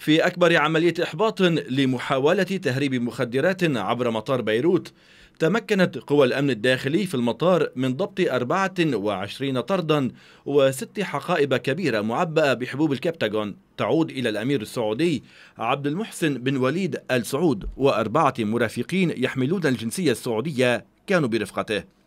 في أكبر عملية إحباط لمحاولة تهريب مخدرات عبر مطار بيروت تمكنت قوى الأمن الداخلي في المطار من ضبط 24 طردا وست حقائب كبيرة معبأة بحبوب الكبتاجون تعود إلى الأمير السعودي عبد المحسن بن وليد آل سعود وأربعة مرافقين يحملون الجنسية السعودية كانوا برفقته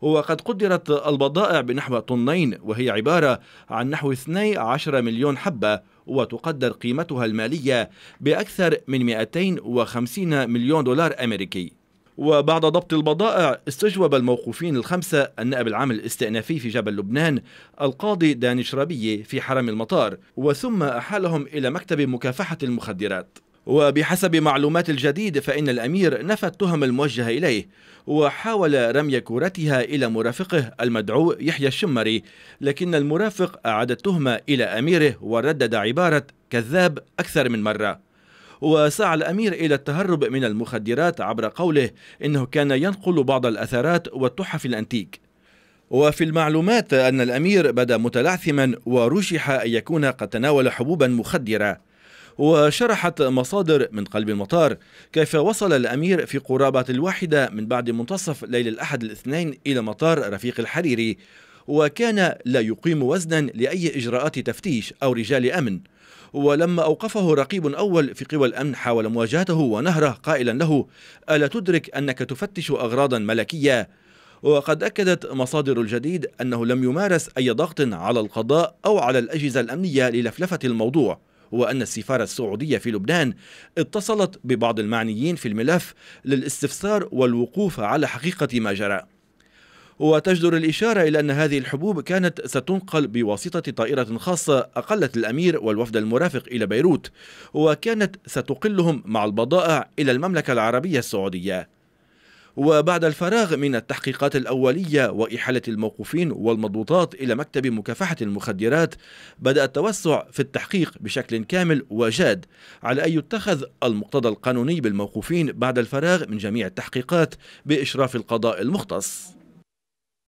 وقد قدرت البضائع بنحو طنين وهي عبارة عن نحو 12 مليون حبة وتقدر قيمتها المالية بأكثر من 250 مليون دولار أمريكي وبعد ضبط البضائع استجوب الموقوفين الخمسة النائب العام الاستئنافي في جبل لبنان القاضي داني شرابية في حرم المطار وثم أحالهم إلى مكتب مكافحة المخدرات وبحسب معلومات الجديد فإن الأمير نفى التهم الموجهة إليه وحاول رمي كورتها إلى مرافقه المدعو يحيى الشمري لكن المرافق أعاد التهمة إلى أميره وردد عبارة كذاب أكثر من مرة وسعى الأمير إلى التهرب من المخدرات عبر قوله إنه كان ينقل بعض الأثرات والتحف الأنتيك وفي المعلومات أن الأمير بدا متلعثما ورشح أن يكون قد تناول حبوبا مخدرة وشرحت مصادر من قلب المطار كيف وصل الأمير في قرابة الواحدة من بعد منتصف ليل الأحد الاثنين إلى مطار رفيق الحريري وكان لا يقيم وزنا لأي إجراءات تفتيش أو رجال أمن ولما أوقفه رقيب أول في قوى الأمن حاول مواجهته ونهره قائلا له ألا تدرك أنك تفتش أغراضا ملكية وقد أكدت مصادر الجديد أنه لم يمارس أي ضغط على القضاء أو على الأجهزة الأمنية للفلفة الموضوع هو أن السفارة السعودية في لبنان اتصلت ببعض المعنيين في الملف للاستفسار والوقوف على حقيقة ما جرى وتجدر الإشارة إلى أن هذه الحبوب كانت ستنقل بواسطة طائرة خاصة أقلت الأمير والوفد المرافق إلى بيروت وكانت ستقلهم مع البضائع إلى المملكة العربية السعودية وبعد الفراغ من التحقيقات الأولية وإحالة الموقوفين والمضبوطات إلى مكتب مكافحة المخدرات بدأ التوسع في التحقيق بشكل كامل وجاد على أن يتخذ المقتضى القانوني بالموقوفين بعد الفراغ من جميع التحقيقات بإشراف القضاء المختص